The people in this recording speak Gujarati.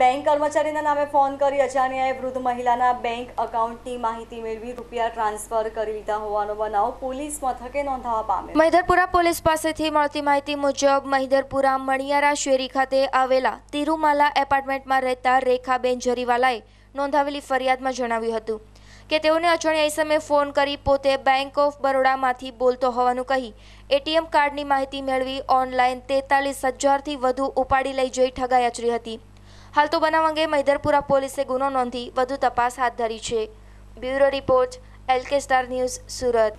બેંક કર્મચારીના નામે ફોન કરી અજાણ્યાએ વૃદ્ધ મહિલાના બેંક એકાઉન્ટની માહિતી મેળવી રૂપિયા ટ્રાન્સફર કરી લીધા હોવાનો બનાવ પોલીસ મથકે નોંધાવા પામ્યો મહિધરપુરા પોલીસ પાસેથી મળતી માહિતી મુજબ મહિધરપુરા મણિયારા શેરી ખાતે આવેલા તિરુમાલા એપાર્ટમેન્ટમાં રહેતા રેખાબેન જરીવાલાએ નોંધાવેલી ફરિયાદમાં જણાવ્યું હતું કે તેઓને અજાણ્યા સમયે ફોન કરી પોતે બેંક ઓફ બરોડામાંથી બોલતો હોવાનું કહી એટીએમ કાર્ડની માહિતી મેળવી ઓનલાઈન તેતાલીસ હજારથી વધુ ઉપાડી લઈ જઈ ઠગાઈ આચરી હતી હાલ તો બનાવ અંગે મૈદરપુરા પોલીસે ગુનો નોંધી વધુ તપાસ હાથ ધરી છે bureau report L K star news Surat